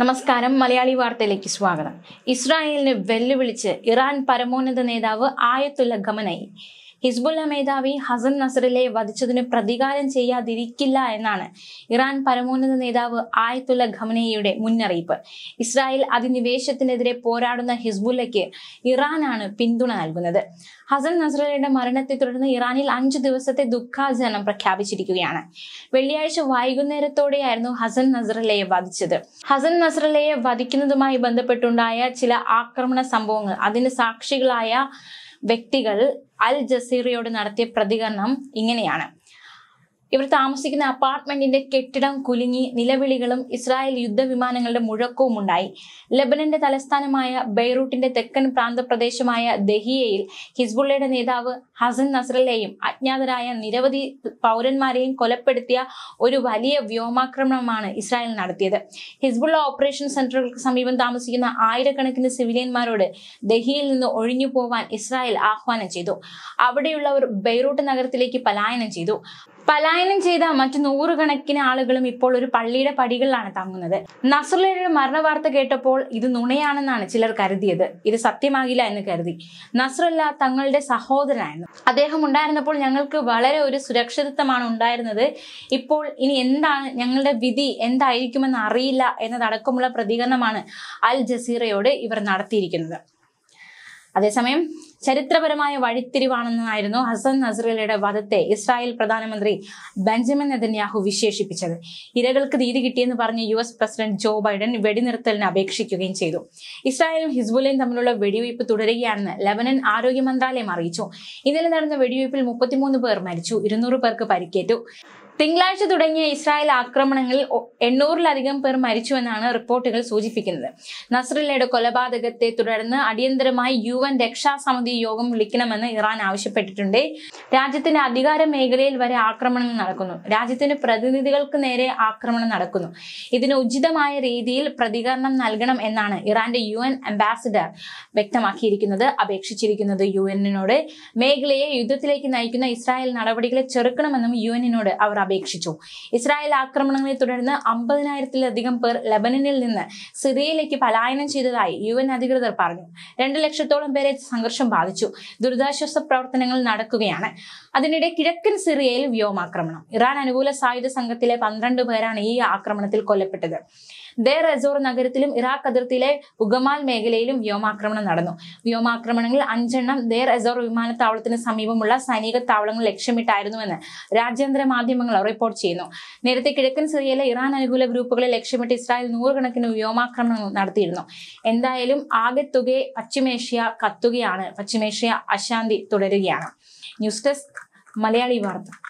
നമസ്കാരം മലയാളി വാർത്തയിലേക്ക് സ്വാഗതം ഇസ്രായേലിനെ വെല്ലുവിളിച്ച് ഇറാൻ പരമോന്നത നേതാവ് ആയത്തുല്ല ഗമനായി ഹിസ്ബുല്ല മേധാവി ഹസൻ നസറിലെ വധിച്ചതിന് പ്രതികാരം ചെയ്യാതിരിക്കില്ല എന്നാണ് ഇറാൻ പരമോന്നത നേതാവ് ആയത്തുല്ല ഖമനയുടെ മുന്നറിയിപ്പ് ഇസ്രായേൽ അധിനിവേശത്തിനെതിരെ പോരാടുന്ന ഹിസ്ബുല്ലയ്ക്ക് ഇറാനാണ് പിന്തുണ നൽകുന്നത് ഹസൻ നസറലയുടെ മരണത്തെ തുടർന്ന് ഇറാനിൽ അഞ്ചു ദിവസത്തെ ദുഃഖാചരണം പ്രഖ്യാപിച്ചിരിക്കുകയാണ് വെള്ളിയാഴ്ച വൈകുന്നേരത്തോടെയായിരുന്നു ഹസൻ നസറലയെ വധിച്ചത് ഹസൻ നസറലയെ വധിക്കുന്നതുമായി ബന്ധപ്പെട്ടുണ്ടായ ചില ആക്രമണ സംഭവങ്ങൾ അതിന് സാക്ഷികളായ വ്യക്തികൾ അൽ ജസീറയോട് നടത്തിയ പ്രതികരണം ഇങ്ങനെയാണ് ഇവർ താമസിക്കുന്ന അപ്പാർട്ട്മെന്റിന്റെ കെട്ടിടം കുലുങ്ങി നിലവിളികളും ഇസ്രായേൽ യുദ്ധവിമാനങ്ങളുടെ മുഴക്കവും ഉണ്ടായി ലബനന്റെ തലസ്ഥാനമായ ബെയ്റൂട്ടിന്റെ തെക്കൻ പ്രാന്തപ്രദേശമായ ദഹിയയിൽ ഹിസ്ബുള്ളയുടെ നേതാവ് ഹസൻ നസ്രലെയും അജ്ഞാതരായ നിരവധി പൗരന്മാരെയും കൊലപ്പെടുത്തിയ ഒരു വലിയ വ്യോമാക്രമണമാണ് ഇസ്രായേൽ നടത്തിയത് ഹിസ്ബുള്ള ഓപ്പറേഷൻ സെന്ററുകൾക്ക് സമീപം താമസിക്കുന്ന ആയിരക്കണക്കിന് സിവിലിയന്മാരോട് ദഹിയിൽ നിന്ന് ഒഴിഞ്ഞു പോവാൻ ഇസ്രായേൽ ആഹ്വാനം ചെയ്തു അവിടെയുള്ളവർ ബെയ്റൂട്ട് നഗരത്തിലേക്ക് പലായനം ചെയ്തു പലായ പലായനം ചെയ്ത മറ്റു നൂറുകണക്കിന് ആളുകളും ഇപ്പോൾ ഒരു പള്ളിയുടെ പടികളിലാണ് തങ്ങുന്നത് നസറുലയുടെ മരണവാർത്ത കേട്ടപ്പോൾ ഇത് നുണയാണെന്നാണ് ചിലർ കരുതിയത് ഇത് സത്യമാകില്ല എന്ന് കരുതി നസറുല്ല തങ്ങളുടെ സഹോദരനായിരുന്നു അദ്ദേഹം ഉണ്ടായിരുന്നപ്പോൾ ഞങ്ങൾക്ക് വളരെ ഒരു സുരക്ഷിതത്വമാണ് ഉണ്ടായിരുന്നത് ഇപ്പോൾ ഇനി എന്താണ് ഞങ്ങളുടെ വിധി എന്തായിരിക്കുമെന്ന് അറിയില്ല എന്നതടക്കമുള്ള പ്രതികരണമാണ് അൽ ജസീറയോട് ഇവർ നടത്തിയിരിക്കുന്നത് അതേസമയം ചരിത്രപരമായ വഴിത്തിരിവാണെന്നായിരുന്നു ഹസൻ നസറിലയുടെ വധത്തെ ഇസ്രായേൽ പ്രധാനമന്ത്രി ബെഞ്ചമിൻ നെതന്യാഹു വിശേഷിപ്പിച്ചത് ഇരകൾക്ക് നീതി കിട്ടിയെന്ന് പറഞ്ഞ് U S president Joe Biden വെടിനിർത്തലിന് അപേക്ഷിക്കുകയും ചെയ്തു ഇസ്രായേലും ഹിസ്ബുലയും തമ്മിലുള്ള വെടിവയ്പ് തുടരുകയാണെന്ന് ലബനൻ ആരോഗ്യ മന്ത്രാലയം അറിയിച്ചു ഇന്നലെ നടന്ന വെടിവയ്പിൽ മുപ്പത്തിമൂന്ന് പേർ മരിച്ചു ഇരുന്നൂറ് പേർക്ക് പരിക്കേറ്റു തിങ്കളാഴ്ച തുടങ്ങിയ ഇസ്രായേൽ ആക്രമണങ്ങളിൽ എണ്ണൂറിലധികം പേർ മരിച്ചുവെന്നാണ് റിപ്പോർട്ടുകൾ സൂചിപ്പിക്കുന്നത് നസ്രല്ലയുടെ കൊലപാതകത്തെ തുടർന്ന് അടിയന്തരമായി യു എൻ രക്ഷാസമിതി യോഗം വിളിക്കണമെന്ന് ഇറാൻ ആവശ്യപ്പെട്ടിട്ടുണ്ട് രാജ്യത്തിന്റെ അധികാര മേഖലയിൽ വരെ ആക്രമണം നടക്കുന്നു രാജ്യത്തിന്റെ പ്രതിനിധികൾക്ക് നേരെ ആക്രമണം നടക്കുന്നു ഇതിന് ഉചിതമായ രീതിയിൽ പ്രതികരണം നൽകണം എന്നാണ് ഇറാന്റെ യു എൻ അംബാസിഡർ വ്യക്തമാക്കിയിരിക്കുന്നത് അപേക്ഷിച്ചിരിക്കുന്നത് യു എന്നിനോട് മേഖലയെ യുദ്ധത്തിലേക്ക് നയിക്കുന്ന ഇസ്രായേൽ നടപടികളെ ചെറുക്കണമെന്നും യു എന്നിനോട് അവർ അപേക്ഷിച്ചു ഇസ്രായേൽ ആക്രമണങ്ങളെ തുടർന്ന് അമ്പതിനായിരത്തിലധികം പേർ ലബനനിൽ നിന്ന് സിറിയയിലേക്ക് പലായനം ചെയ്തതായി യു എൻ അധികൃതർ പറഞ്ഞു രണ്ടു ലക്ഷത്തോളം പേരെ സംഘർഷം ബാധിച്ചു ദുരിതാശ്വാസ പ്രവർത്തനങ്ങൾ നടക്കുകയാണ് അതിനിടെ കിഴക്കൻ സിറിയയിൽ വ്യോമാക്രമണം ഇറാൻ അനുകൂല സായുധ സംഘത്തിലെ പന്ത്രണ്ട് പേരാണ് ഈ ആക്രമണത്തിൽ കൊല്ലപ്പെട്ടത് ഡെർ അസോർ നഗരത്തിലും ഇറാഖ് അതിർത്തിയിലെ ഉഗമാൽ മേഖലയിലും വ്യോമാക്രമണം നടന്നു വ്യോമാക്രമണങ്ങളിൽ അഞ്ചെണ്ണം ദേർ അസോർ വിമാനത്താവളത്തിന് സമീപമുള്ള സൈനിക താവളങ്ങൾ ലക്ഷ്യമിട്ടായിരുന്നുവെന്ന് രാജ്യാന്തര മാധ്യമങ്ങൾ റിപ്പോർട്ട് ചെയ്യുന്നു നേരത്തെ കിഴക്കൻ സിറിയയിലെ ഇറാൻ അനുകൂല ഗ്രൂപ്പുകളെ ലക്ഷ്യമിട്ട് ഇസ്രായേൽ നൂറുകണക്കിന് വ്യോമാക്രമണങ്ങൾ നടത്തിയിരുന്നു എന്തായാലും ആകെ തുകയെ പശ്ചിമേഷ്യ കത്തുകയാണ് പശ്ചിമേഷ്യ അശാന്തി തുടരുകയാണ് ന്യൂസ് ഡെസ്ക് മലയാളി വാർത്ത